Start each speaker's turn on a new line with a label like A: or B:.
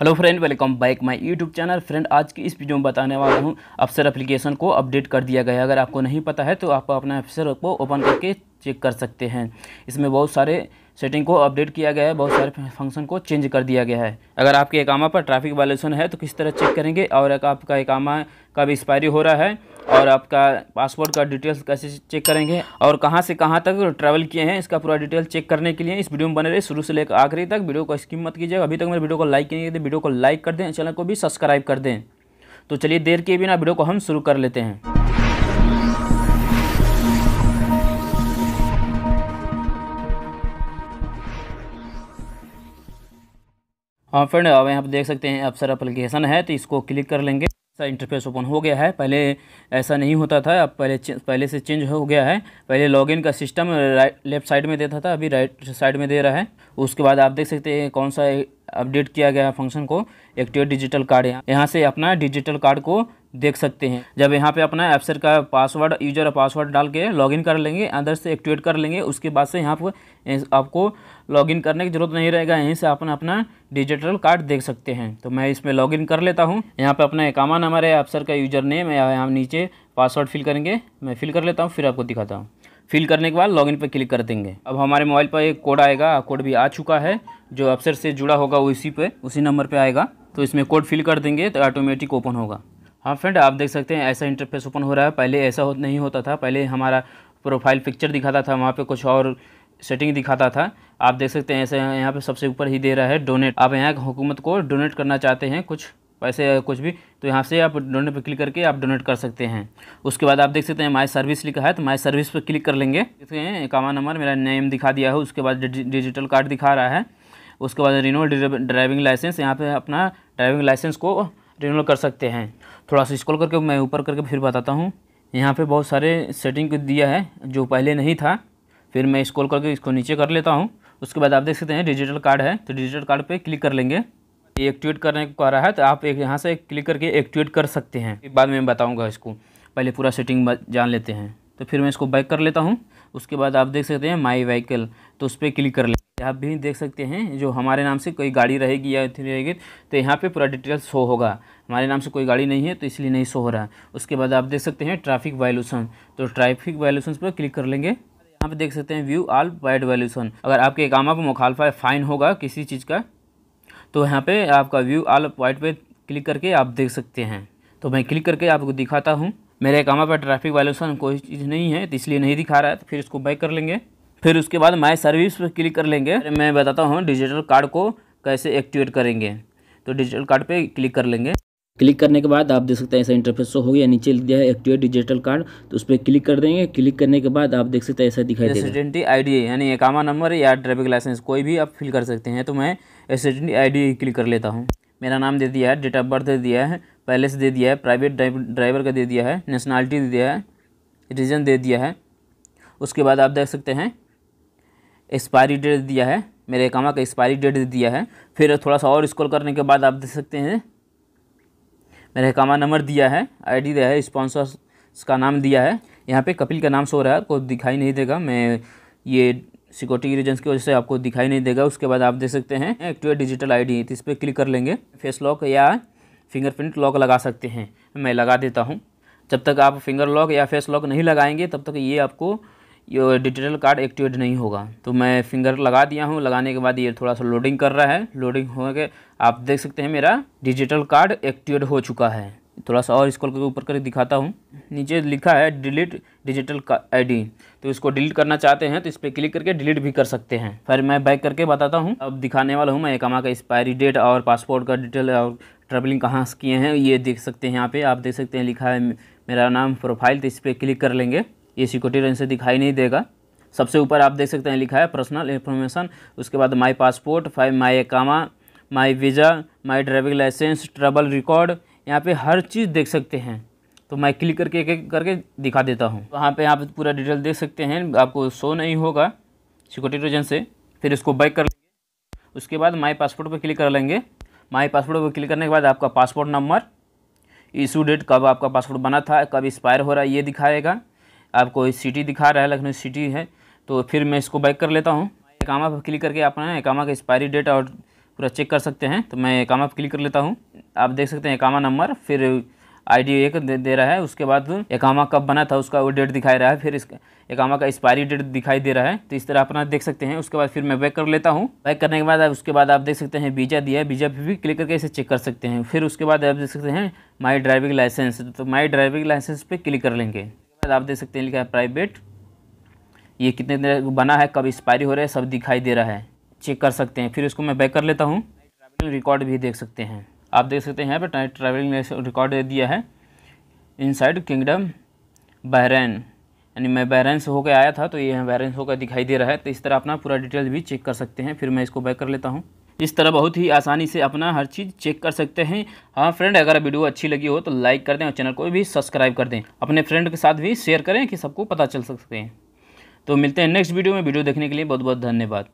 A: hello friend welcome back my YouTube channel friend आज की इस वीडियो में बताने वाला हूँ अफसर एप्लीकेशन को अपडेट कर दिया गया है अगर आपको नहीं पता है तो आप अपना अफसर को ओपन करके चेक कर सकते हैं इसमें बहुत सारे सेटिंग को अपडेट किया गया है बहुत सारे फंक्शन को चेंज कर दिया गया है अगर आपके एकामा पर ट्रैफिक वायलेशन है तो किस तरह चेक करेंगे और एक आपका एकामा का भी एक्सपायरी हो रहा है और आपका पासपोर्ट का डिटेल्स कैसे चेक करेंगे और कहां से कहां तक ट्रैवल किए हैं इसका पूरा डिटेल चेक करने के लिए इस वीडियो में बने रहे शुरू से लेकर आखिरी तक वीडियो को स्किप मत कीजिएगा अभी तक मेरे वीडियो को लाइक नहीं कीजिए वीडियो को लाइक कर दें चैनल को भी सब्सक्राइब कर दें तो चलिए देर के बिना वीडियो को हम शुरू कर लेते हैं हाँ फ्रेंड अब यहाँ पर देख सकते हैं अप्सर अप्लीकेशन है तो इसको क्लिक कर लेंगे ऐसा इंटरफेस ओपन हो गया है पहले ऐसा नहीं होता था अब पहले पहले से चेंज हो गया है पहले लॉगिन का सिस्टम राइट लेफ्ट साइड में देता था अभी राइट साइड में दे रहा है उसके बाद आप देख सकते हैं कौन सा अपडेट किया गया है फंक्शन को एक्टिव डिजिटल कार्ड यहाँ यहाँ से अपना डिजिटल कार्ड को देख सकते हैं जब यहाँ पे अपना एप्सर का पासवर्ड यूजर पासवर्ड डाल के लॉगिन कर लेंगे अंदर से एक्टिवेट कर लेंगे उसके बाद से यहाँ पर आपको लॉगिन करने की ज़रूरत नहीं रहेगा यहीं से अपना अपना डिजिटल कार्ड देख सकते हैं तो मैं इसमें लॉगिन कर लेता हूँ यहाँ पर अपना एकामा नंबर है एप्सर का यूजर नेम है यहाँ नीचे पासवर्ड फिल करेंगे मैं फिल कर लेता हूँ फिर आपको दिखाता हूँ फिल करने के बाद लॉगिन पर क्लिक कर देंगे अब हमारे मोबाइल पर एक कोड आएगा कोड भी आ चुका है जो अफसर से जुड़ा होगा उसी पर उसी नंबर पे आएगा तो इसमें कोड फिल कर देंगे तो ऑटोमेटिक ओपन होगा हाँ फ्रेंड आप देख सकते हैं ऐसा इंटरफेस ओपन हो रहा है पहले ऐसा हो, नहीं होता था पहले हमारा प्रोफाइल पिक्चर दिखाता था वहाँ पे कुछ और सेटिंग दिखाता था आप देख सकते हैं ऐसे यहाँ पे सबसे ऊपर ही दे रहा है डोनेट आप यहाँ हुकूमत को डोनेट करना चाहते हैं कुछ पैसे कुछ भी तो यहाँ से आप डोनेट पर क्लिक करके आप डोनेट कर सकते हैं उसके बाद आप देख सकते हैं माई सर्विस लिखा है तो माई सर्विस पर क्लिक कर लेंगे देखते हैं कामा नंबर मेरा नेम दिखा दिया है उसके बाद डिजिटल कार्ड दिखा रहा है उसके बाद रिनो ड्राइविंग लाइसेंस यहाँ पर अपना ड्राइविंग लाइसेंस को रिन्यूअल कर सकते हैं थोड़ा सा स्क्रॉल करके मैं ऊपर करके फिर बताता हूँ यहाँ पे बहुत सारे सेटिंग दिया है जो पहले नहीं था फिर मैं स्क्रॉल करके इसको नीचे कर लेता हूँ उसके बाद आप देख सकते हैं डिजिटल कार्ड है तो डिजिटल कार्ड पर क्लिक कर लेंगे ये एक्टिवेट करने को कह रहा है तो आप एक यहाँ से क्लिक करके एक्टिवेट कर सकते हैं बाद में बताऊँगा इसको पहले पूरा सेटिंग जान लेते हैं तो फिर मैं इसको बैक कर लेता हूँ उसके बाद आप देख सकते हैं माई व्हीकल तो उस पर क्लिक कर ले आप भी देख सकते हैं जो हमारे नाम से कोई गाड़ी रहेगी या रहेगी तो यहाँ पे पूरा डिटेल शो होगा हमारे नाम से कोई गाड़ी नहीं है तो इसलिए नहीं शो हो रहा उसके बाद आप देख सकते हैं ट्रैफिक वायलूशन तो ट्रैफिक वायलूशन पर क्लिक कर लेंगे यहाँ पे देख सकते हैं व्यू आल वाइड वैल्यूशन अगर आपके इकामा पर मुखालफा फ़ाइन होगा किसी चीज़ का तो यहाँ पर आपका व्यू आल वाइड पे क्लिक करके आप देख सकते हैं तो मैं क्लिक करके आपको दिखाता हूँ मेरे इकामा पर ट्रैफिक वायलूशन कोई चीज़ नहीं है तो इसलिए नहीं दिखा रहा है तो फिर इसको बैक कर लेंगे फिर उसके बाद माई सर्विस पर क्लिक कर लेंगे मैं बताता हूँ डिजिटल कार्ड को कैसे एक्टिवेट करेंगे तो डिजिटल कार्ड पे क्लिक कर लेंगे क्लिक करने के बाद आप देख सकते हैं ऐसा इंटरफेस शो हो गया नीचे लिख दिया है एक्टिवेट डिजिटल कार्ड तो उस पर क्लिक कर देंगे क्लिक करने के बाद आप देख सकते हैं ऐसा दिखाई देगा एसिडेंटी डी यानी एकामा नंबर या ड्राइविंग लाइसेंस कोई भी आप फिल कर सकते हैं तो मैं एसिडेंटी डी क्लिक कर लेता हूँ मेरा नाम दे दिया है डेट ऑफ बर्थ दे दिया है पैलेस दे दिया है प्राइवेट ड्राइवर का दे दिया है नेशनलिटी दे दिया है रीजन दे दिया है उसके बाद आप देख सकते हैं एक्सपायरी डेट दिया है मेरे एकामा का एक्सपायरी डेट दिया है फिर थोड़ा सा और स्क्रॉल करने के बाद आप देख सकते हैं मेरे एकामा नंबर दिया है आईडी दिया है स्पॉन्सर्स का नाम दिया है यहाँ पे कपिल का नाम सो रहा है आपको दिखाई नहीं देगा मैं ये सिक्योरिटी रीजन्स की वजह से आपको दिखाई नहीं देगा उसके बाद आप देख सकते हैं एक्टिवेट डिजिटल आई तो इस पर क्लिक कर लेंगे फेस लॉक या फिंगरप्रिंट लॉक लगा सकते हैं मैं लगा देता हूँ जब तक आप फिंगर लॉक या फेस लॉक नहीं लगाएंगे तब तक ये आपको ये डिजिटल कार्ड एक्टिवेट नहीं होगा तो मैं फिंगर लगा दिया हूँ लगाने के बाद ये थोड़ा सा लोडिंग कर रहा है लोडिंग हो के आप देख सकते हैं मेरा डिजिटल कार्ड एक्टिवेट हो चुका है थोड़ा सा और इसको के ऊपर करके दिखाता हूँ नीचे लिखा है डिलीट डिजिटल आईडी तो इसको डिलीट करना चाहते हैं तो इस पर क्लिक करके डिलीट भी कर सकते हैं फिर मैं बैक करके बताता हूँ अब दिखाने वाला हूँ मैं एकामा का एक्सपायरी डेट और पासपोर्ट का डिटेल और ट्रैवलिंग कहाँ किए हैं ये देख सकते हैं यहाँ पे आप देख सकते हैं लिखा है मेरा नाम प्रोफाइल तो इस पर क्लिक कर लेंगे ये सिक्योरिटी रेंज से दिखाई नहीं देगा सबसे ऊपर आप देख सकते हैं लिखा है पर्सनल इन्फॉर्मेशन उसके बाद माई पासपोर्ट फाइव माई एकामा my visa my driving licence travel record यहाँ पे हर चीज़ देख सकते हैं तो मैं क्लिक करके एक एक करके दिखा देता हूँ वहाँ पे आप पूरा डिटेल देख सकते हैं आपको शो नहीं होगा सिक्योरिटी रिजन से फिर इसको बैक कर लेंगे उसके बाद माई पासपोर्ट पर क्लिक कर लेंगे माई पासपोर्ट पर क्लिक करने के बाद आपका पासपोर्ट नंबर इशू डेट कब आपका पासपोर्ट बना था कब एक्सपायर हो रहा है ये दिखाएगा आपको सिटी दिखा रहा है लखनऊ सिटी है तो फिर मैं इसको बैक कर लेता हूँ एकामा पर क्लिक करके अपना एकामा का एक्सपायरी डेट और पूरा चेक कर सकते हैं तो मैं एकामा पर क्लिक कर लेता हूँ आप देख सकते हैं एकामा नंबर फिर आईडी एक दे, दे रहा है उसके बाद एकामा कब बना था उसका वो डेट दिखाई रहा है फिर इसका एकामा का एक्सपायरी डेट दिखाई दे रहा है तो इस तरह अपना देख सकते हैं उसके बाद फिर मैं बैक कर लेता हूँ बैक करने के बाद उसके बाद आप देख सकते हैं वीज़ा दिया है वीज़ा भी क्लिक करके इसे चेक कर सकते हैं फिर उसके बाद आप देख सकते हैं माई ड्राइविंग लाइसेंस तो माई ड्राइविंग लाइसेंस पर क्लिक कर लेंगे आप देख सकते हैं लिखा है प्राइवेट ये कितने दिन बना है कब एक्सपायरी हो रहा है सब दिखाई दे रहा है चेक कर सकते हैं फिर उसको मैं बैक कर लेता हूँ ट्रैवलिंग रिकॉर्ड भी देख सकते हैं आप देख सकते हैं यहाँ पर ट्रैवलिंग रिकॉर्ड दिया है इनसाइड किंगडम बहरैन यानी मैं बहरैन से होकर आया था तो ये बहरैन होकर दिखाई दे रहा है तो इस तरह अपना पूरा डिटेल भी चेक कर सकते हैं फिर मैं इसको बैक कर लेता हूँ इस तरह बहुत ही आसानी से अपना हर चीज़ चेक कर सकते हैं हाँ फ्रेंड अगर वीडियो अच्छी लगी हो तो लाइक कर दें और चैनल को भी सब्सक्राइब कर दें अपने फ्रेंड के साथ भी शेयर करें कि सबको पता चल सकते हैं तो मिलते हैं नेक्स्ट वीडियो में वीडियो देखने के लिए बहुत बहुत धन्यवाद